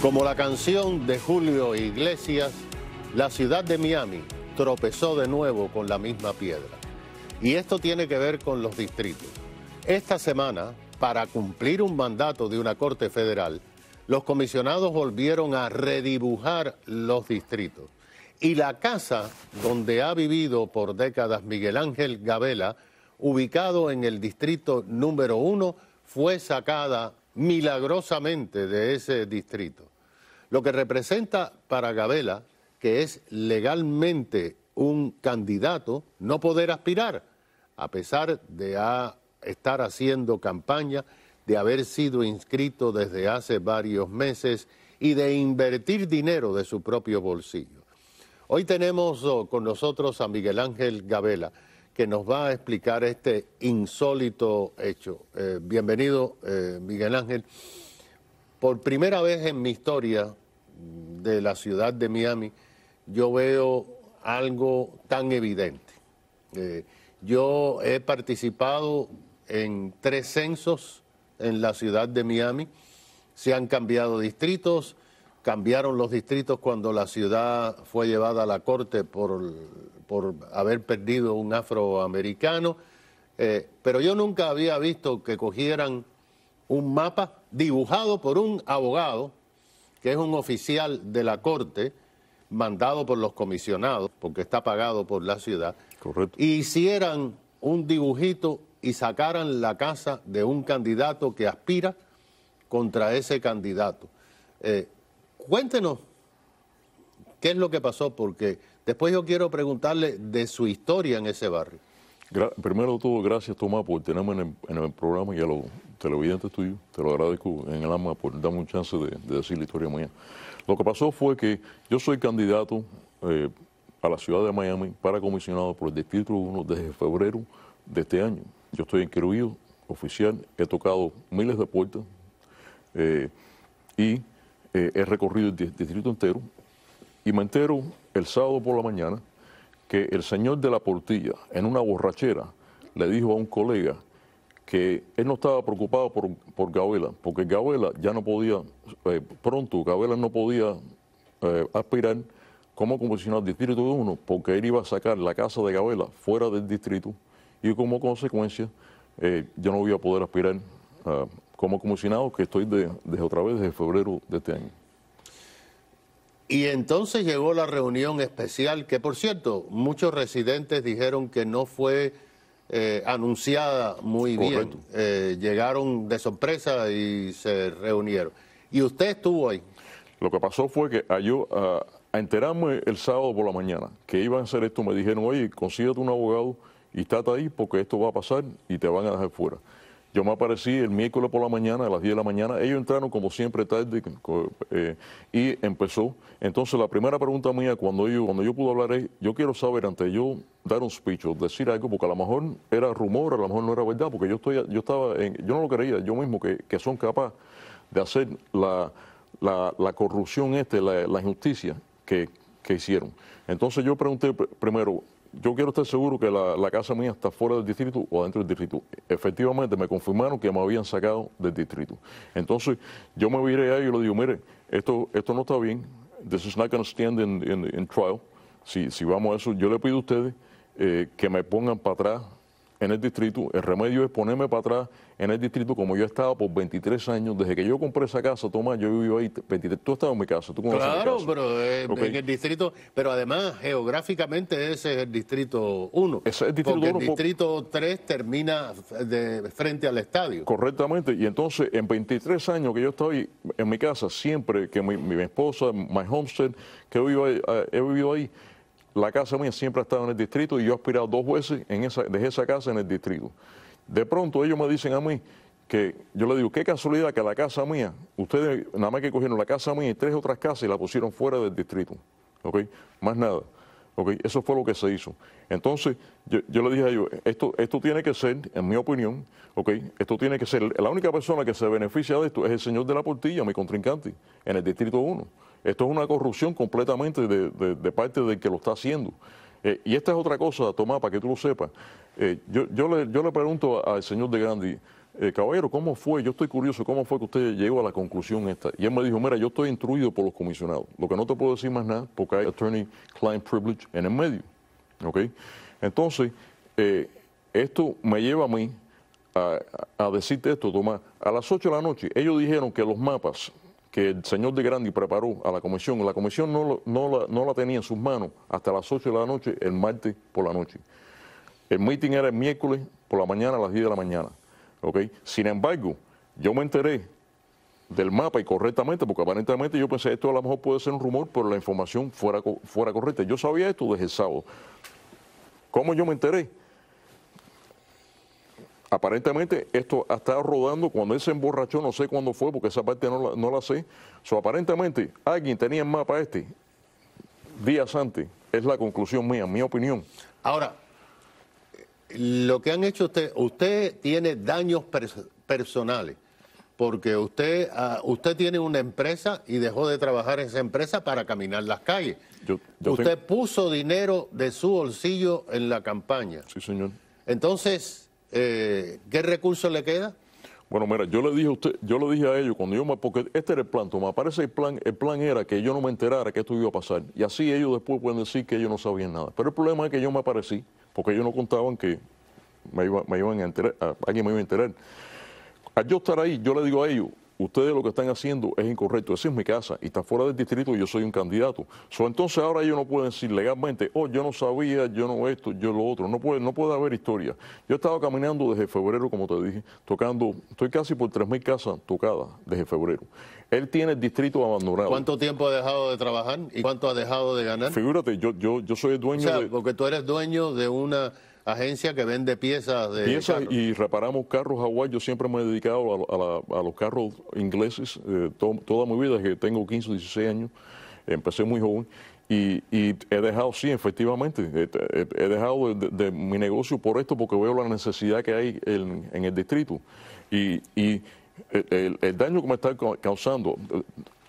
Como la canción de Julio Iglesias, la ciudad de Miami tropezó de nuevo con la misma piedra. Y esto tiene que ver con los distritos. Esta semana, para cumplir un mandato de una Corte Federal, los comisionados volvieron a redibujar los distritos. Y la casa donde ha vivido por décadas Miguel Ángel Gabela, ubicado en el distrito número uno, fue sacada milagrosamente de ese distrito. Lo que representa para Gabela, que es legalmente un candidato, no poder aspirar, a pesar de estar haciendo campaña, de haber sido inscrito desde hace varios meses y de invertir dinero de su propio bolsillo. Hoy tenemos oh, con nosotros a Miguel Ángel Gabela que nos va a explicar este insólito hecho. Eh, bienvenido, eh, Miguel Ángel. Por primera vez en mi historia de la ciudad de Miami, yo veo algo tan evidente. Eh, yo he participado en tres censos en la ciudad de Miami. Se han cambiado distritos, cambiaron los distritos cuando la ciudad fue llevada a la corte por por haber perdido un afroamericano, eh, pero yo nunca había visto que cogieran un mapa dibujado por un abogado, que es un oficial de la corte, mandado por los comisionados, porque está pagado por la ciudad, Correcto. y hicieran un dibujito y sacaran la casa de un candidato que aspira contra ese candidato. Eh, cuéntenos qué es lo que pasó, porque Después yo quiero preguntarle de su historia en ese barrio. primero primero todo, gracias Tomás por tenerme en el, programa y a los televidentes tuyos. Te lo agradezco en el alma por darme un chance de, decir la historia mañana Lo que pasó fue que yo soy candidato eh, a la ciudad de Miami para comisionado por el Distrito 1 desde febrero de este año. Yo estoy incluido oficial, he tocado miles de puertas eh, y eh, he recorrido el distrito entero y me entero el sábado por la mañana que el señor de la portilla, en una borrachera, le dijo a un colega que él no estaba preocupado por, por Gabela, porque Gabela ya no podía, eh, pronto Gabela no podía eh, aspirar como comisionado del Distrito uno, porque él iba a sacar la casa de Gabela fuera del distrito y como consecuencia eh, yo no voy a poder aspirar como comisionado, que estoy desde otra vez desde febrero de este año. Y entonces llegó la reunión especial, que por cierto, muchos residentes dijeron que no fue eh, anunciada muy bien. Eh, llegaron de sorpresa y se reunieron. ¿Y usted estuvo ahí? Lo que pasó fue que ah, yo, ah, a enterarme el sábado por la mañana que iban a hacer esto, me dijeron, oye, consíguete un abogado y estate ahí porque esto va a pasar y te van a dejar fuera. Yo me aparecí el miércoles por la mañana, a las 10 de la mañana, ellos entraron como siempre tarde eh, y empezó. Entonces la primera pregunta mía cuando yo, cuando yo pude hablar es, yo quiero saber antes yo dar un speech decir algo, porque a lo mejor era rumor, a lo mejor no era verdad, porque yo, estoy, yo, estaba en, yo no lo creía, yo mismo que, son capaces de hacer la, la, corrupción, este, la, la injusticia que, que hicieron. Entonces yo pregunté primero, yo quiero estar seguro que la, casa mía está fuera del distrito o dentro del distrito. Efectivamente, me confirmaron que me habían sacado del distrito. Entonces, yo me viré a ellos y le digo, mire, esto, esto no está bien, this is not going to stand trial. Si, si vamos a eso, yo le pido a ustedes eh, que me pongan para atrás en el distrito, el remedio es ponerme para atrás en el distrito como yo he estado por 23 años, desde que yo compré esa casa, Tomás, yo vivido ahí, 23, tú has estado en mi casa, tú conoces Claro, pero eh, en el distrito, pero además geográficamente ese es el distrito 1. es el distrito porque el distrito 3 termina de, frente al estadio. Correctamente, y entonces en 23 años que yo estoy en mi casa, siempre que mi, esposa, my homestead, que he eh, he vivido ahí la casa mía siempre ha estado en el distrito y yo he aspirado dos jueces en esa, desde esa casa en el distrito. De pronto ellos me dicen a mí que yo le digo, qué casualidad que la casa mía, ustedes nada más que cogieron la casa mía y tres otras casas y la pusieron fuera del distrito. ¿Ok? Más nada. ¿Ok? Eso fue lo que se hizo. Entonces, yo, le dije a ellos, esto, esto tiene que ser, en mi opinión, ¿ok? Esto tiene que ser, la única persona que se beneficia de esto es el señor de la portilla, mi contrincante, en el distrito 1. Esto es una corrupción completamente de, de, de parte del que lo está haciendo. Eh, y esta es otra cosa, Tomás, para que tú lo sepas. Eh, yo, le, pregunto al señor de Grandi, eh, caballero, ¿cómo fue? Yo estoy curioso, ¿cómo fue que usted llegó a la conclusión esta? Y él me dijo, mira, yo estoy instruido por los comisionados. Lo que no te puedo decir más nada, porque hay attorney-client privilege en el medio. ¿Ok? Entonces, esto me lleva a mí a, a decirte esto, Tomás. A las 8 de la noche, ellos dijeron que los mapas que el señor de Grandi preparó a la comisión. La comisión no, no, la, tenía en sus manos hasta las 8 de la noche, el martes por la noche. El meeting era el miércoles por la mañana a las 10 de la mañana. ¿okay? Sin embargo, yo me enteré del mapa y correctamente, porque aparentemente yo pensé esto a lo mejor puede ser un rumor, pero la información fuera, fuera correcta. Yo sabía esto desde el sábado. ¿Cómo yo me enteré? aparentemente esto ha rodando cuando él se emborrachó, no sé cuándo fue, porque esa parte no la, no sé. aparentemente alguien tenía el mapa este días antes. Es la conclusión mía, mi opinión. Ahora, lo que han hecho usted, usted tiene daños personales, porque usted, ah, usted tiene una empresa y dejó de trabajar en esa empresa para caminar las calles. usted puso dinero de su bolsillo en la campaña. Sí, señor. Entonces, eh, ¿qué recurso le queda? Bueno, mira, yo le dije a usted, yo le dije a ellos cuando yo me, porque este era el plan, me aparece el plan, el plan era que yo no me enterara que esto iba a pasar. Y así ellos después pueden decir que ellos no sabían nada. Pero el problema es que yo me aparecí, porque ellos no contaban que me, me iban a enterar, alguien me iba a enterar. Al yo estar ahí, yo le digo a ellos, ustedes lo que están haciendo es incorrecto, esa es mi casa y está fuera del distrito y yo soy un candidato. entonces ahora ellos no pueden decir legalmente, oh, yo no sabía, yo no esto, yo lo otro. No puede, no puede haber historia. Yo he estado caminando desde febrero, como te dije, tocando, estoy casi por 3.000 casas tocadas desde febrero. Él tiene el distrito abandonado. ¿Cuánto tiempo ha dejado de trabajar y cuánto ha dejado de ganar? Figúrate, yo, yo, yo soy dueño de... Porque tú eres dueño de una agencia que vende piezas de. Piezas y reparamos carros Hawái. Yo siempre me he dedicado a, los carros ingleses eh, toda mi vida, que tengo 15, 16 años. Empecé muy joven. Y, he dejado, sí, efectivamente, he, dejado de, mi negocio por esto porque veo la necesidad que hay en, el distrito. Y, el, el, daño que me está causando,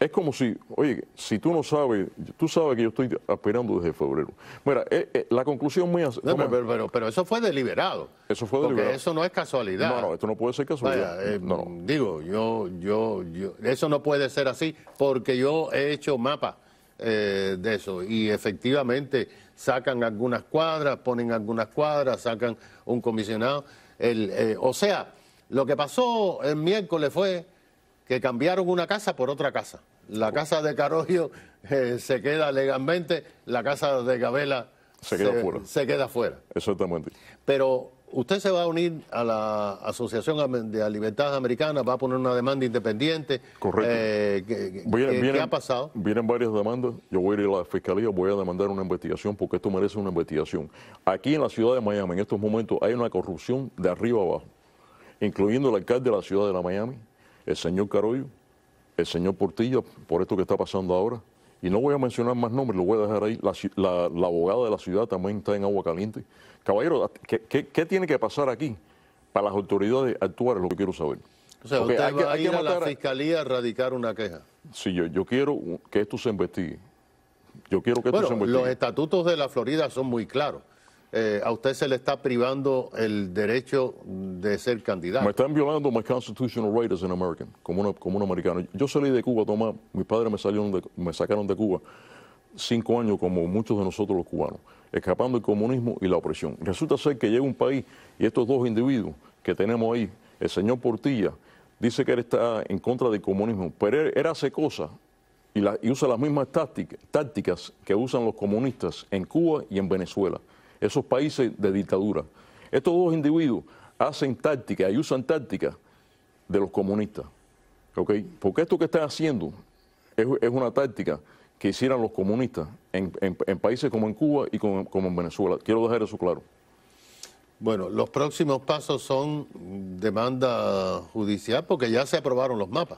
es como si, oye, si tú no sabes, tú sabes que yo estoy esperando desde febrero. Mira, eh, eh, la conclusión muy... No, pero, pero, eso fue deliberado. Eso fue deliberado. Porque eso no es casualidad. No, no, esto no puede ser casualidad. Eh, no, Digo, yo, yo, yo, eso no puede ser así porque yo he hecho mapa de eso y efectivamente sacan algunas cuadras, ponen algunas cuadras, sacan un comisionado. El, o sea, lo que pasó el miércoles fue que cambiaron una casa por otra casa. La casa de Carogio eh, se queda legalmente, la casa de Gabela se queda, fuera. Exactamente. Pero usted se va a unir a la Asociación de Libertad Americanas, va a poner una demanda independiente. Correcto. Eh, ¿qué, ha pasado? Vienen varias demandas. Yo voy a ir a la fiscalía, voy a demandar una investigación porque esto merece una investigación. Aquí en la ciudad de Miami, en estos momentos, hay una corrupción de arriba abajo, incluyendo el alcalde de la ciudad de Miami, el señor Carollo, el señor Portilla, por esto que está pasando ahora. Y no voy a mencionar más nombres, lo voy a dejar ahí. La, abogada de la ciudad también está en agua caliente. Caballero, ¿qué, tiene que pasar aquí para las autoridades actuar? Es lo que quiero saber. O sea, hay, va a a la fiscalía a radicar una queja. Sí, yo, yo quiero que esto se investigue. Yo quiero que esto se investigue. Los estatutos de la Florida son muy claros. Eh, a usted se le está privando el derecho de ser candidato. Me están violando mis constitutional rights, as an American, como, como un americano. Yo salí de Cuba, Tomás, mis padres me, me sacaron de Cuba cinco años, como muchos de nosotros los cubanos, escapando del comunismo y la opresión. Resulta ser que llega un país y estos dos individuos que tenemos ahí, el señor Portilla, dice que él está en contra del comunismo, pero él, hace cosas y, la, y, usa las mismas tácticas que usan los comunistas en Cuba y en Venezuela esos países de dictadura. Estos dos individuos hacen táctica y usan táctica de los comunistas. Porque esto que están haciendo es, una táctica que hicieran los comunistas en, países como en Cuba y como en Venezuela. Quiero dejar eso claro. Bueno, los próximos pasos son demanda judicial porque ya se aprobaron los mapas.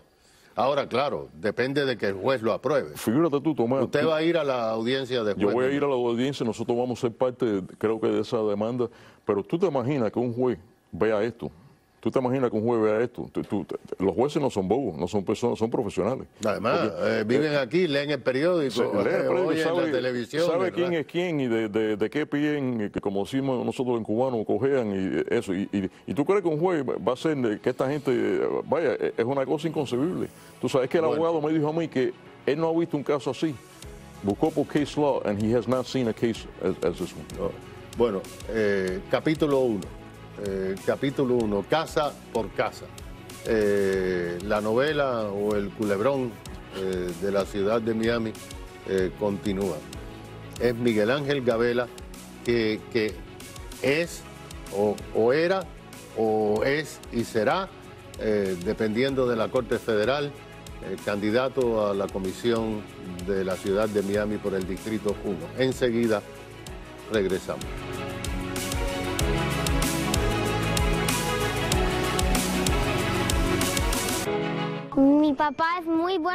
Ahora, claro, depende de que el juez lo apruebe. Figúrate tú, Tomás. Usted va a ir a la audiencia de juez. Yo voy a ir a la audiencia, nosotros vamos a ser parte, creo que, de esa demanda. Pero tú te imaginas que un juez vea esto ¿Tú te imaginas que un juez vea esto? los jueces no son bobos, no son son profesionales. Además, eh, eh, viven aquí, leen el periódico, leen eh, la televisión. Sabe quién es quién y de, qué piden, como decimos nosotros en cubano, cojean y eso. Y, tú crees que un juez va a ser que esta gente, vaya, es una cosa inconcebible. Tú sabes que el abogado me dijo a mí que él no ha visto un caso así. Buscó por case law and he has not seen a case as, this one. Oh, bueno, capítulo 1 eh, capítulo 1, Casa por Casa. Eh, la novela o el culebrón eh, de la ciudad de Miami continúa. Es Miguel Ángel Gabela que, es o, era o es y será, dependiendo de la Corte Federal, candidato a la comisión de la ciudad de Miami por el Distrito 1. Enseguida regresamos. papá es muy bueno.